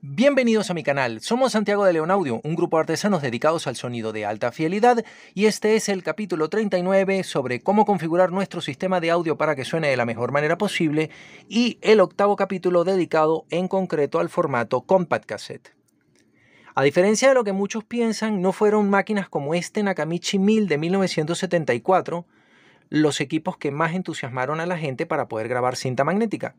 Bienvenidos a mi canal, somos Santiago de León Audio, un grupo de artesanos dedicados al sonido de alta fidelidad y este es el capítulo 39 sobre cómo configurar nuestro sistema de audio para que suene de la mejor manera posible y el octavo capítulo dedicado en concreto al formato Compact Cassette. A diferencia de lo que muchos piensan, no fueron máquinas como este Nakamichi 1000 de 1974 los equipos que más entusiasmaron a la gente para poder grabar cinta magnética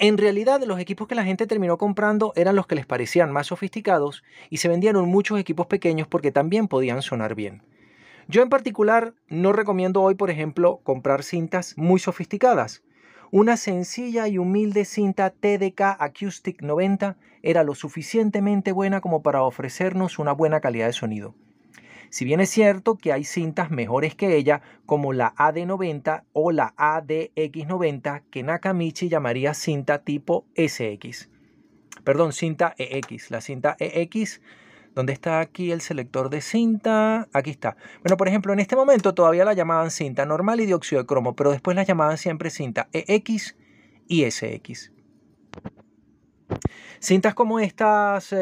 en realidad, los equipos que la gente terminó comprando eran los que les parecían más sofisticados y se vendieron muchos equipos pequeños porque también podían sonar bien. Yo en particular no recomiendo hoy, por ejemplo, comprar cintas muy sofisticadas. Una sencilla y humilde cinta TDK Acoustic 90 era lo suficientemente buena como para ofrecernos una buena calidad de sonido. Si bien es cierto que hay cintas mejores que ella, como la AD90 o la ADX90, que Nakamichi llamaría cinta tipo SX. Perdón, cinta EX. La cinta EX ¿Dónde está aquí el selector de cinta? Aquí está. Bueno, por ejemplo, en este momento todavía la llamaban cinta normal y dióxido de cromo, pero después la llamaban siempre cinta EX y SX. Cintas como estas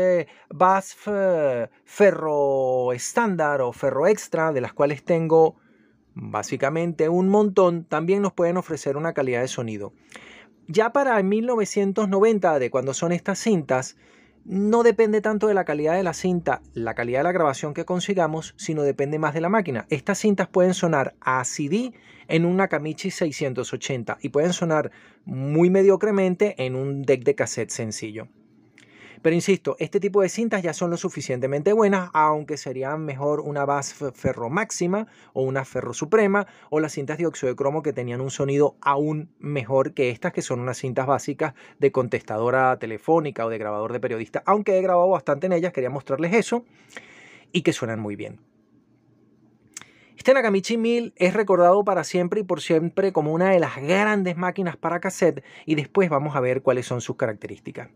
BASF eh, eh, Ferro Estándar o Ferro Extra, de las cuales tengo básicamente un montón, también nos pueden ofrecer una calidad de sonido. Ya para 1990, de cuando son estas cintas, no depende tanto de la calidad de la cinta, la calidad de la grabación que consigamos, sino depende más de la máquina. Estas cintas pueden sonar a CD en una Camichi 680 y pueden sonar muy mediocremente en un deck de cassette sencillo. Pero insisto, este tipo de cintas ya son lo suficientemente buenas, aunque serían mejor una base ferro máxima o una ferro suprema o las cintas de óxido de cromo que tenían un sonido aún mejor que estas, que son unas cintas básicas de contestadora telefónica o de grabador de periodista, aunque he grabado bastante en ellas, quería mostrarles eso y que suenan muy bien. Este Nakamichi 1000 es recordado para siempre y por siempre como una de las grandes máquinas para cassette y después vamos a ver cuáles son sus características.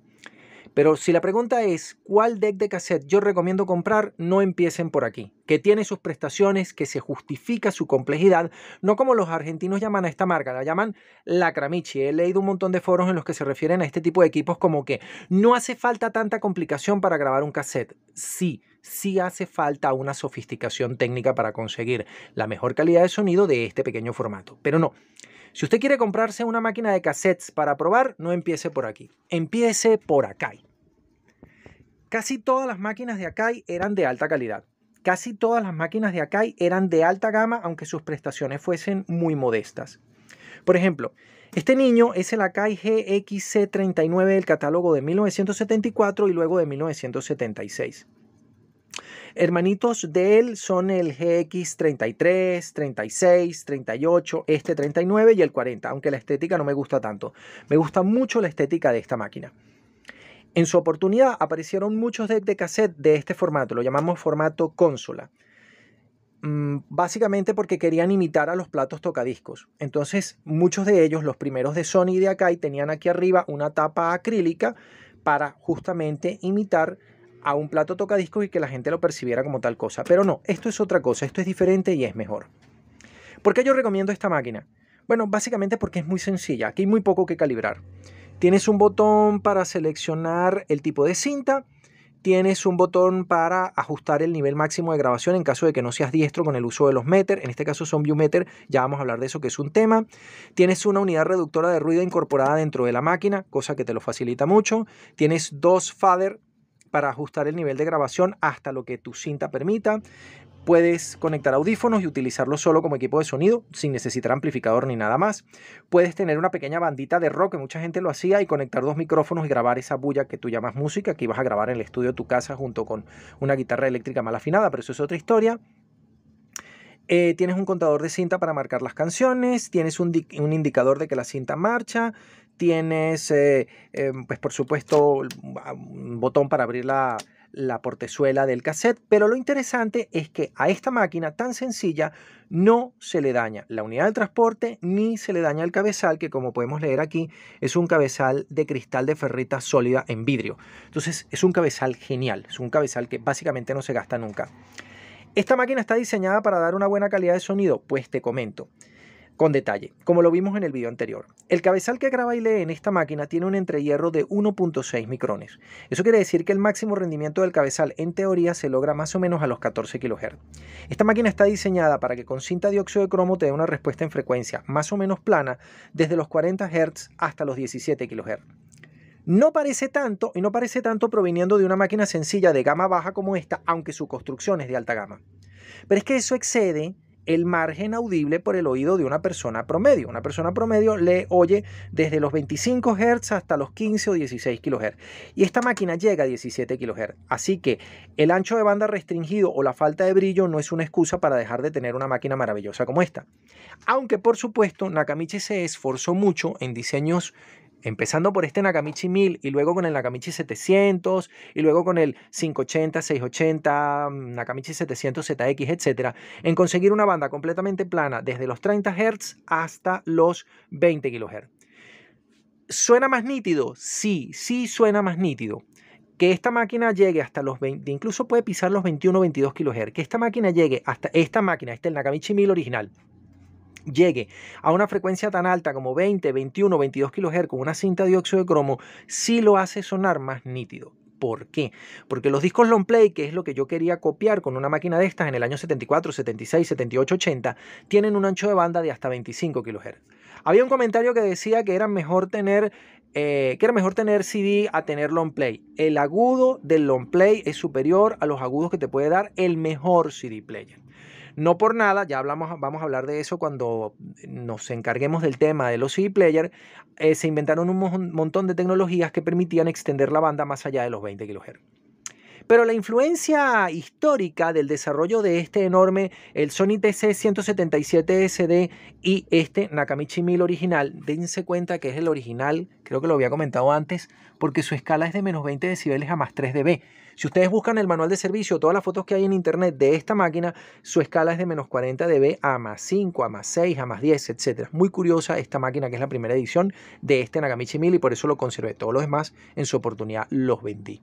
Pero si la pregunta es cuál deck de cassette yo recomiendo comprar, no empiecen por aquí, que tiene sus prestaciones, que se justifica su complejidad, no como los argentinos llaman a esta marca, la llaman la lacramichi. He leído un montón de foros en los que se refieren a este tipo de equipos como que no hace falta tanta complicación para grabar un cassette. Sí, sí hace falta una sofisticación técnica para conseguir la mejor calidad de sonido de este pequeño formato. Pero no, si usted quiere comprarse una máquina de cassettes para probar, no empiece por aquí, empiece por Akai. Casi todas las máquinas de Akai eran de alta calidad. Casi todas las máquinas de Akai eran de alta gama, aunque sus prestaciones fuesen muy modestas. Por ejemplo, este niño es el Akai GXC39 del catálogo de 1974 y luego de 1976. Hermanitos de él son el GX33, 36, 38, este 39 y el 40, aunque la estética no me gusta tanto. Me gusta mucho la estética de esta máquina. En su oportunidad aparecieron muchos decks de cassette de este formato, lo llamamos formato consola. Mm, básicamente porque querían imitar a los platos tocadiscos. Entonces, muchos de ellos, los primeros de Sony y de Akai, tenían aquí arriba una tapa acrílica para justamente imitar a un plato toca tocadiscos y que la gente lo percibiera como tal cosa. Pero no, esto es otra cosa, esto es diferente y es mejor. ¿Por qué yo recomiendo esta máquina? Bueno, básicamente porque es muy sencilla, aquí hay muy poco que calibrar. Tienes un botón para seleccionar el tipo de cinta, tienes un botón para ajustar el nivel máximo de grabación en caso de que no seas diestro con el uso de los meter, en este caso son viewmeter, ya vamos a hablar de eso que es un tema. Tienes una unidad reductora de ruido incorporada dentro de la máquina, cosa que te lo facilita mucho. Tienes dos fader para ajustar el nivel de grabación hasta lo que tu cinta permita. Puedes conectar audífonos y utilizarlo solo como equipo de sonido, sin necesitar amplificador ni nada más. Puedes tener una pequeña bandita de rock, que mucha gente lo hacía, y conectar dos micrófonos y grabar esa bulla que tú llamas música, que ibas a grabar en el estudio de tu casa junto con una guitarra eléctrica mal afinada, pero eso es otra historia. Eh, tienes un contador de cinta para marcar las canciones, tienes un, indicador de que la cinta marcha, Tienes, eh, pues por supuesto, un botón para abrir la, la portezuela del cassette, pero lo interesante es que a esta máquina tan sencilla no se le daña la unidad de transporte ni se le daña el cabezal, que como podemos leer aquí es un cabezal de cristal de ferrita sólida en vidrio. Entonces es un cabezal genial, es un cabezal que básicamente no se gasta nunca. ¿Esta máquina está diseñada para dar una buena calidad de sonido? Pues te comento con detalle, como lo vimos en el video anterior. El cabezal que graba y lee en esta máquina tiene un entrehierro de 1.6 micrones. Eso quiere decir que el máximo rendimiento del cabezal en teoría se logra más o menos a los 14 kHz. Esta máquina está diseñada para que con cinta dióxido de cromo te dé una respuesta en frecuencia más o menos plana desde los 40 Hz hasta los 17 kHz. No parece tanto y no parece tanto proviniendo de una máquina sencilla de gama baja como esta, aunque su construcción es de alta gama. Pero es que eso excede el margen audible por el oído de una persona promedio. Una persona promedio le oye desde los 25 Hz hasta los 15 o 16 kHz. Y esta máquina llega a 17 kHz. Así que el ancho de banda restringido o la falta de brillo no es una excusa para dejar de tener una máquina maravillosa como esta. Aunque por supuesto Nakamichi se esforzó mucho en diseños Empezando por este Nakamichi 1000 y luego con el Nakamichi 700 y luego con el 580, 680, mm, Nakamichi 700 ZX, etc. En conseguir una banda completamente plana desde los 30 Hz hasta los 20 kHz. ¿Suena más nítido? Sí, sí suena más nítido que esta máquina llegue hasta los 20, incluso puede pisar los 21 22 kHz, que esta máquina llegue hasta esta máquina, este el Nakamichi 1000 original, llegue a una frecuencia tan alta como 20, 21, 22 kHz con una cinta de dióxido de cromo, sí lo hace sonar más nítido. ¿Por qué? Porque los discos long play, que es lo que yo quería copiar con una máquina de estas en el año 74, 76, 78, 80, tienen un ancho de banda de hasta 25 kHz. Había un comentario que decía que era mejor tener eh, que era mejor tener CD a tener long play. El agudo del long play es superior a los agudos que te puede dar el mejor CD player. No por nada, ya hablamos, vamos a hablar de eso cuando nos encarguemos del tema de los CD player, eh, se inventaron un montón de tecnologías que permitían extender la banda más allá de los 20 kHz. Pero la influencia histórica del desarrollo de este enorme, el Sony TC-177SD y este Nakamichi 1000 original, dense cuenta que es el original, creo que lo había comentado antes, porque su escala es de menos 20 decibeles a más 3 dB. Si ustedes buscan el manual de servicio, todas las fotos que hay en internet de esta máquina, su escala es de menos 40 dB a más 5, a más 6, a más 10, etc. Muy curiosa esta máquina que es la primera edición de este Nagamichi 1000 y por eso lo conservé. Todos los demás en su oportunidad los vendí.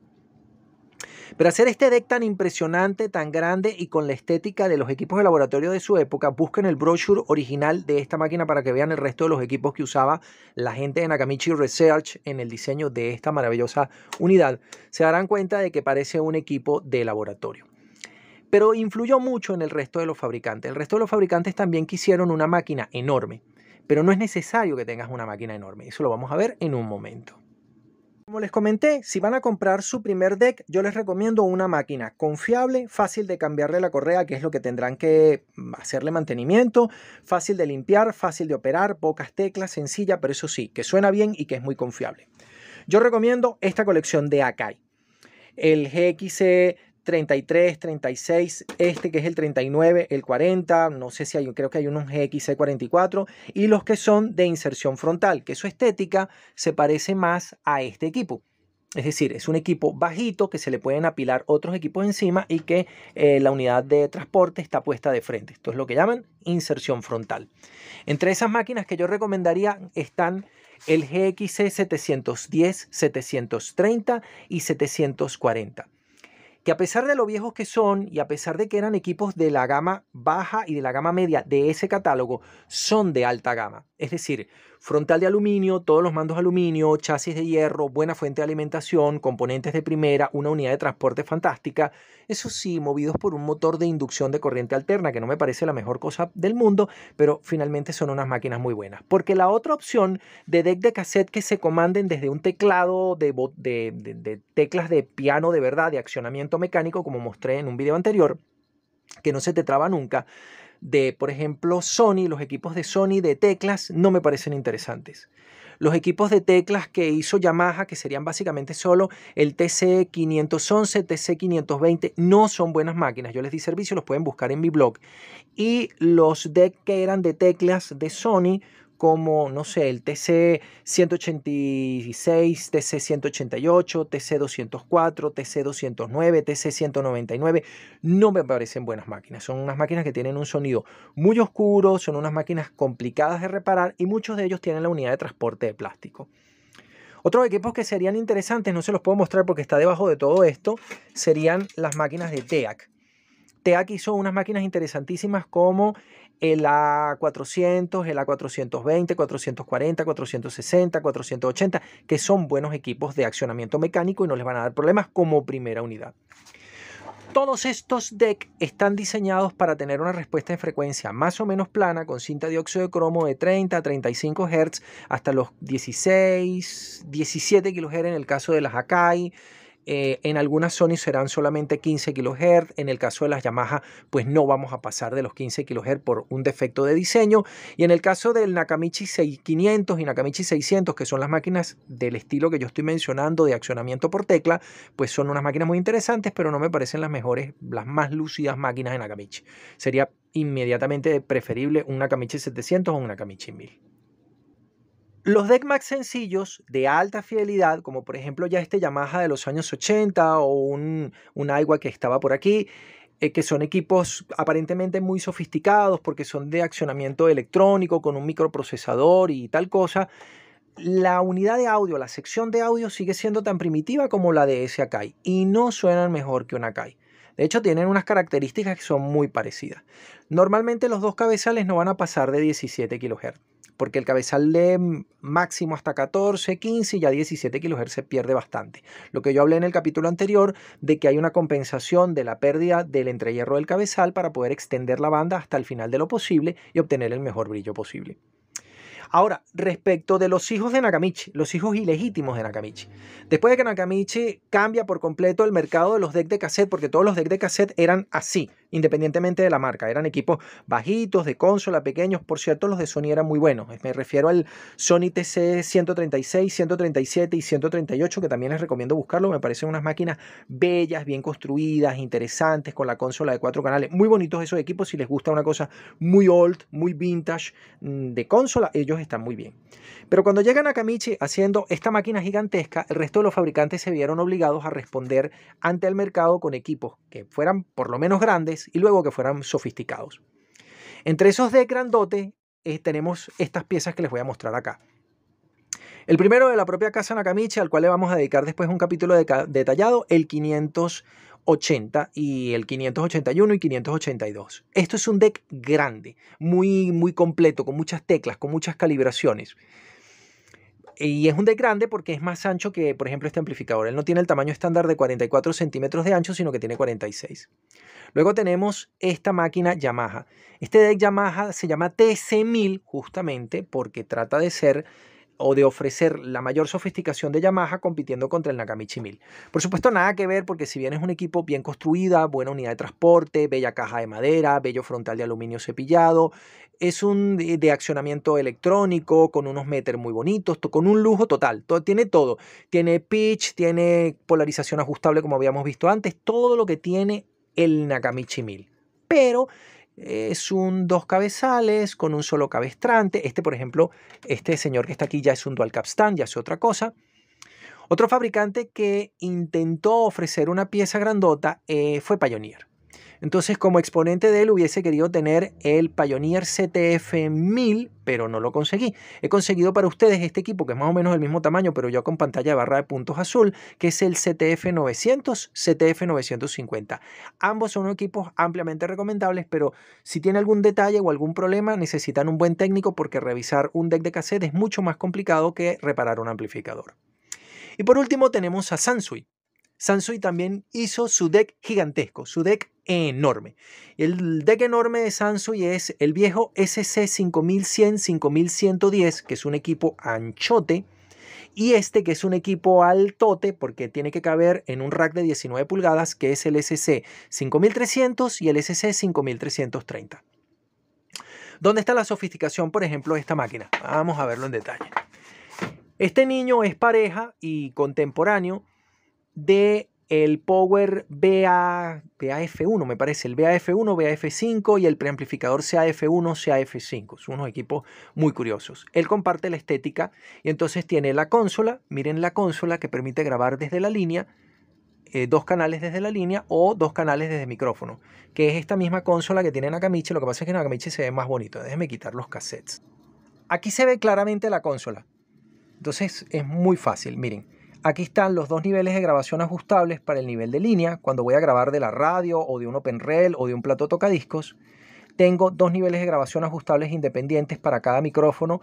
Pero hacer este deck tan impresionante, tan grande y con la estética de los equipos de laboratorio de su época, busquen el brochure original de esta máquina para que vean el resto de los equipos que usaba la gente de Nakamichi Research en el diseño de esta maravillosa unidad. Se darán cuenta de que parece un equipo de laboratorio pero influyó mucho en el resto de los fabricantes. El resto de los fabricantes también quisieron una máquina enorme, pero no es necesario que tengas una máquina enorme. Eso lo vamos a ver en un momento. Como les comenté, si van a comprar su primer deck, yo les recomiendo una máquina confiable, fácil de cambiarle la correa, que es lo que tendrán que mm, hacerle mantenimiento, fácil de limpiar, fácil de operar, pocas teclas, sencilla, pero eso sí, que suena bien y que es muy confiable. Yo recomiendo esta colección de Akai. El GXC 33, 36, este que es el 39, el 40, no sé si hay, creo que hay unos GXC44, y los que son de inserción frontal, que su estética se parece más a este equipo. Es decir, es un equipo bajito que se le pueden apilar otros equipos encima y que eh, la unidad de transporte está puesta de frente. Esto es lo que llaman inserción frontal. Entre esas máquinas que yo recomendaría están el GXC 710, 730 y 740 que a pesar de lo viejos que son y a pesar de que eran equipos de la gama baja y de la gama media de ese catálogo, son de alta gama. Es decir, Frontal de aluminio, todos los mandos aluminio, chasis de hierro, buena fuente de alimentación, componentes de primera, una unidad de transporte fantástica. Eso sí, movidos por un motor de inducción de corriente alterna, que no me parece la mejor cosa del mundo, pero finalmente son unas máquinas muy buenas. Porque la otra opción de deck de cassette que se comanden desde un teclado de, teclas de piano de verdad, de accionamiento mecánico, como mostré en un video anterior, que no se te traba nunca de, por ejemplo, Sony, los equipos de Sony de teclas no me parecen interesantes. Los equipos de teclas que hizo Yamaha, que serían básicamente solo el TC511, TC520, no son buenas máquinas. Yo les di servicio, los pueden buscar en mi blog. Y los decks que eran de teclas de Sony como, no sé, el TC-186, TC-188, TC-204, TC-209, TC-199. No me parecen buenas máquinas. Son unas máquinas que tienen un sonido muy oscuro, son unas máquinas complicadas de reparar y muchos de ellos tienen la unidad de transporte de plástico. Otros equipos que serían interesantes, no se los puedo mostrar porque está debajo de todo esto, serían las máquinas de TEAC. TEAC hizo unas máquinas interesantísimas como el A400, el A420, 440, 460, 480, que son buenos equipos de accionamiento mecánico y no les van a dar problemas como primera unidad. Todos estos decks están diseñados para tener una respuesta en frecuencia más o menos plana con cinta de óxido de cromo de 30 a 35 Hz hasta los 16, 17 kHz en el caso de las Akai, eh, en algunas Sony serán solamente 15 kHz, en el caso de las Yamaha pues no vamos a pasar de los 15 kHz por un defecto de diseño y en el caso del Nakamichi 500 y Nakamichi 600 que son las máquinas del estilo que yo estoy mencionando de accionamiento por tecla pues son unas máquinas muy interesantes pero no me parecen las mejores, las más lúcidas máquinas de Nakamichi. Sería inmediatamente preferible un Nakamichi 700 o un Nakamichi 1000. Los deck sencillos de alta fidelidad, como por ejemplo ya este Yamaha de los años 80 o un, un que estaba por aquí, eh, que son equipos aparentemente muy sofisticados porque son de accionamiento electrónico con un microprocesador y tal cosa, la unidad de audio, la sección de audio sigue siendo tan primitiva como la de ese Akai y no suenan mejor que un Akai. De hecho, tienen unas características que son muy parecidas. Normalmente los dos cabezales no van a pasar de 17 kHz, porque el cabezal de máximo hasta 14, 15 y ya 17 kHz se pierde bastante. Lo que yo hablé en el capítulo anterior de que hay una compensación de la pérdida del entrehierro del cabezal para poder extender la banda hasta el final de lo posible y obtener el mejor brillo posible. Ahora, respecto de los hijos de Nakamichi, los hijos ilegítimos de Nakamichi. Después de que Nakamichi cambia por completo el mercado de los decks de cassette, porque todos los decks de cassette eran así, independientemente de la marca. Eran equipos bajitos, de consola, pequeños. Por cierto, los de Sony eran muy buenos. Me refiero al Sony TC 136, 137 y 138, que también les recomiendo buscarlo. Me parecen unas máquinas bellas, bien construidas, interesantes, con la consola de cuatro canales. Muy bonitos esos equipos. Si les gusta una cosa muy old, muy vintage mm, de consola, ellos están muy bien. Pero cuando llegan a Kamichi haciendo esta máquina gigantesca, el resto de los fabricantes se vieron obligados a responder ante el mercado con equipos que fueran por lo menos grandes y luego que fueran sofisticados. Entre esos de grandote eh, tenemos estas piezas que les voy a mostrar acá. El primero de la propia Casa Nakamichi, al cual le vamos a dedicar después un capítulo detallado, el 580 y el 581 y 582. Esto es un deck grande, muy, muy completo, con muchas teclas, con muchas calibraciones y es un deck grande porque es más ancho que, por ejemplo, este amplificador. Él no tiene el tamaño estándar de 44 centímetros de ancho, sino que tiene 46. Luego tenemos esta máquina Yamaha. Este deck Yamaha se llama TC1000 justamente porque trata de ser o de ofrecer la mayor sofisticación de Yamaha compitiendo contra el Nakamichi 1000. Por supuesto, nada que ver porque si bien es un equipo bien construida, buena unidad de transporte, bella caja de madera, bello frontal de aluminio cepillado, es un de accionamiento electrónico con unos meters muy bonitos, con un lujo total, todo, tiene todo, tiene pitch, tiene polarización ajustable como habíamos visto antes, todo lo que tiene el Nakamichi 1000. Pero es un dos cabezales con un solo cabestrante. Este, por ejemplo, este señor que está aquí ya es un dual capstan, ya es otra cosa. Otro fabricante que intentó ofrecer una pieza grandota eh, fue Pioneer. Entonces, como exponente de él, hubiese querido tener el Pioneer CTF 1000, pero no lo conseguí. He conseguido para ustedes este equipo, que es más o menos del mismo tamaño, pero ya con pantalla de barra de puntos azul, que es el CTF 900, CTF 950. Ambos son equipos ampliamente recomendables, pero si tiene algún detalle o algún problema, necesitan un buen técnico porque revisar un deck de cassette es mucho más complicado que reparar un amplificador. Y por último tenemos a Sansui. Sansui también hizo su deck gigantesco, su deck enorme. El deck enorme de Sansui es el viejo SC5100-5110, que es un equipo anchote, y este que es un equipo altote porque tiene que caber en un rack de 19 pulgadas, que es el SC5300 y el SC5330. ¿Dónde está la sofisticación, por ejemplo, de esta máquina? Vamos a verlo en detalle. Este niño es pareja y contemporáneo de el Power BA, BAF1, me parece, el BAF1, BAF5 y el preamplificador CAF1, CAF5. Son unos equipos muy curiosos. Él comparte la estética y entonces tiene la consola, miren la consola que permite grabar desde la línea, eh, dos canales desde la línea o dos canales desde micrófono, que es esta misma consola que tiene Nakamichi, lo que pasa es que Nakamichi se ve más bonito, déjenme quitar los cassettes. Aquí se ve claramente la consola, entonces es muy fácil, miren Aquí están los dos niveles de grabación ajustables para el nivel de línea. Cuando voy a grabar de la radio o de un open o de un plato tocadiscos, tengo dos niveles de grabación ajustables independientes para cada micrófono.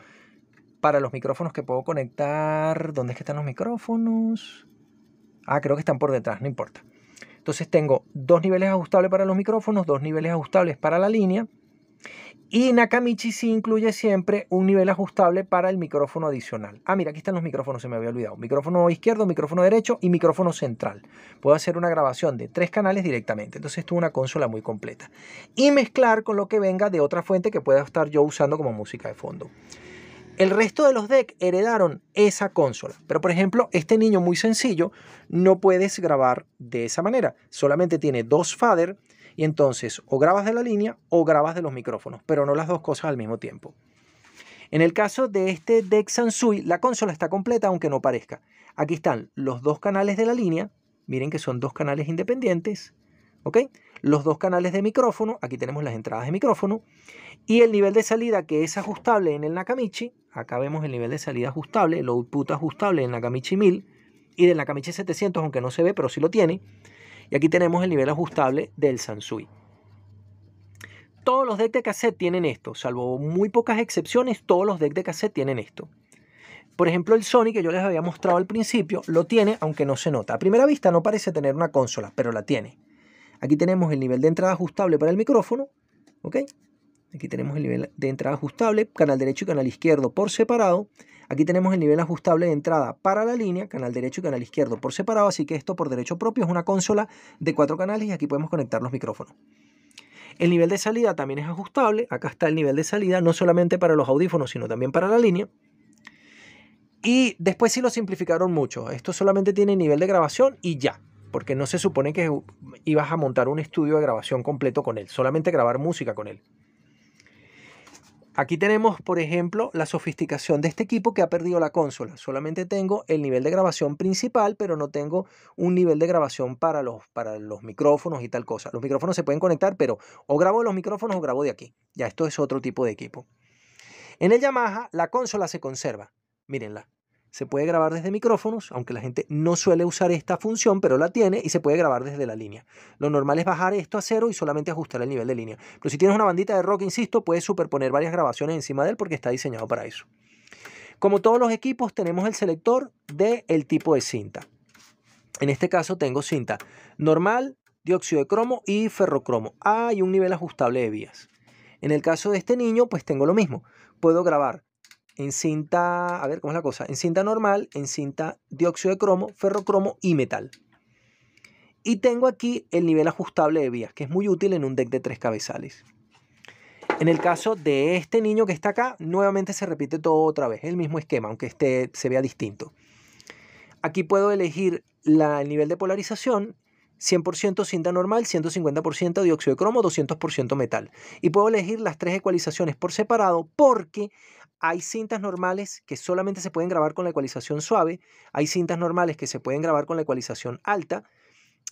Para los micrófonos que puedo conectar, ¿dónde es que están los micrófonos? Ah, creo que están por detrás, no importa. Entonces tengo dos niveles ajustables para los micrófonos, dos niveles ajustables para la línea. Y Nakamichi sí incluye siempre un nivel ajustable para el micrófono adicional. Ah, mira, aquí están los micrófonos, se me había olvidado. Micrófono izquierdo, micrófono derecho y micrófono central. Puedo hacer una grabación de tres canales directamente. Entonces esto es una consola muy completa. Y mezclar con lo que venga de otra fuente que pueda estar yo usando como música de fondo. El resto de los decks heredaron esa consola. Pero por ejemplo, este niño muy sencillo no puedes grabar de esa manera. Solamente tiene dos fader y entonces o grabas de la línea o grabas de los micrófonos, pero no las dos cosas al mismo tiempo. En el caso de este deck Sansui, la consola está completa aunque no parezca. Aquí están los dos canales de la línea, miren que son dos canales independientes, ¿ok? Los dos canales de micrófono, aquí tenemos las entradas de micrófono, y el nivel de salida que es ajustable en el Nakamichi, acá vemos el nivel de salida ajustable, el output ajustable en Nakamichi 1000 y del Nakamichi 700, aunque no se ve, pero sí lo tiene. Y aquí tenemos el nivel ajustable del Sansui. Todos los decks de cassette tienen esto, salvo muy pocas excepciones, todos los decks de cassette tienen esto. Por ejemplo, el Sony que yo les había mostrado al principio lo tiene, aunque no se nota. A primera vista no parece tener una consola, pero la tiene. Aquí tenemos el nivel de entrada ajustable para el micrófono, ¿ok? Aquí tenemos el nivel de entrada ajustable, canal derecho y canal izquierdo por separado. Aquí tenemos el nivel ajustable de entrada para la línea, canal derecho y canal izquierdo por separado. Así que esto por derecho propio es una consola de cuatro canales y aquí podemos conectar los micrófonos. El nivel de salida también es ajustable. Acá está el nivel de salida, no solamente para los audífonos, sino también para la línea. Y después sí lo simplificaron mucho. Esto solamente tiene nivel de grabación y ya. Porque no se supone que ibas a montar un estudio de grabación completo con él, solamente grabar música con él. Aquí tenemos, por ejemplo, la sofisticación de este equipo que ha perdido la consola. Solamente tengo el nivel de grabación principal, pero no tengo un nivel de grabación para los, para los micrófonos y tal cosa. Los micrófonos se pueden conectar, pero o grabo de los micrófonos o grabo de aquí. Ya esto es otro tipo de equipo. En el Yamaha, la consola se conserva. Mírenla, se puede grabar desde micrófonos, aunque la gente no suele usar esta función, pero la tiene y se puede grabar desde la línea. Lo normal es bajar esto a cero y solamente ajustar el nivel de línea. Pero si tienes una bandita de rock, insisto, puedes superponer varias grabaciones encima de él porque está diseñado para eso. Como todos los equipos, tenemos el selector del el tipo de cinta. En este caso tengo cinta normal, dióxido de cromo y ferrocromo. Hay ah, un nivel ajustable de vías. En el caso de este niño, pues tengo lo mismo. Puedo grabar en cinta, a ver, ¿cómo es la cosa? En cinta normal, en cinta dióxido de cromo, ferrocromo y metal. Y tengo aquí el nivel ajustable de vías, que es muy útil en un deck de tres cabezales. En el caso de este niño que está acá, nuevamente se repite todo otra vez, el mismo esquema, aunque este se vea distinto. Aquí puedo elegir la, el nivel de polarización 100% cinta normal, 150% dióxido de cromo, 200% metal. Y puedo elegir las tres ecualizaciones por separado porque hay cintas normales que solamente se pueden grabar con la ecualización suave, hay cintas normales que se pueden grabar con la ecualización alta.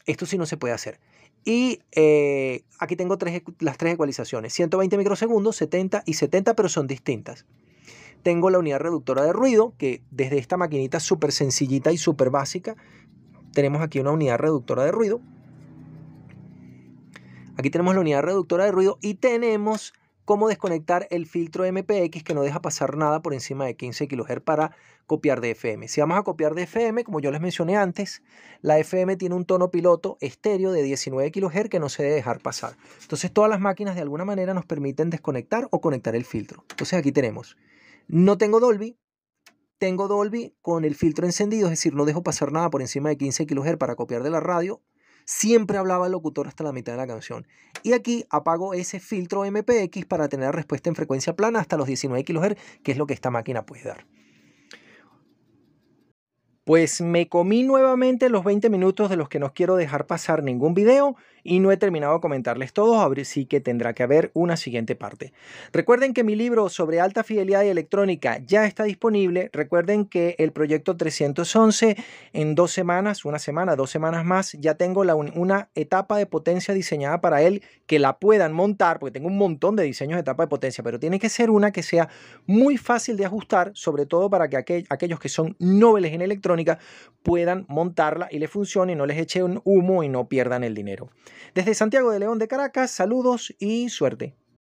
Esto sí no se puede hacer. Y eh, aquí tengo las tres ecualizaciones, 120 microsegundos, 70 y 70, pero son distintas. Tengo la unidad reductora de ruido, que desde esta maquinita súper sencillita y súper básica, tenemos aquí una unidad reductora de ruido. Aquí tenemos la unidad reductora de ruido y tenemos cómo desconectar el filtro MPX que no deja pasar nada por encima de 15 kHz para copiar de FM. Si vamos a copiar de FM, como yo les mencioné antes, la FM tiene un tono piloto estéreo de 19 kHz que no se debe dejar pasar. Entonces todas las máquinas de alguna manera nos permiten desconectar o conectar el filtro. Entonces aquí tenemos, no tengo Dolby, tengo Dolby con el filtro encendido, es decir, no dejo pasar nada por encima de 15 kHz para copiar de la radio. Siempre hablaba el locutor hasta la mitad de la canción. Y aquí apago ese filtro MPX para tener respuesta en frecuencia plana hasta los 19 kHz, que es lo que esta máquina puede dar. Pues me comí nuevamente los 20 minutos de los que no quiero dejar pasar ningún video y no he terminado de comentarles todos, sí que tendrá que haber una siguiente parte. Recuerden que mi libro sobre alta fidelidad y electrónica ya está disponible. Recuerden que el proyecto 311 en dos semanas, una semana, dos semanas más, ya tengo una etapa de potencia diseñada para él que la puedan montar, porque tengo un montón de diseños de etapa de potencia, pero tiene que ser una que sea muy fácil de ajustar, sobre todo para que aquellos que son nobles en electrónica puedan montarla y le funcione, y no les eche un humo y no pierdan el dinero. Desde Santiago de León de Caracas, saludos y suerte.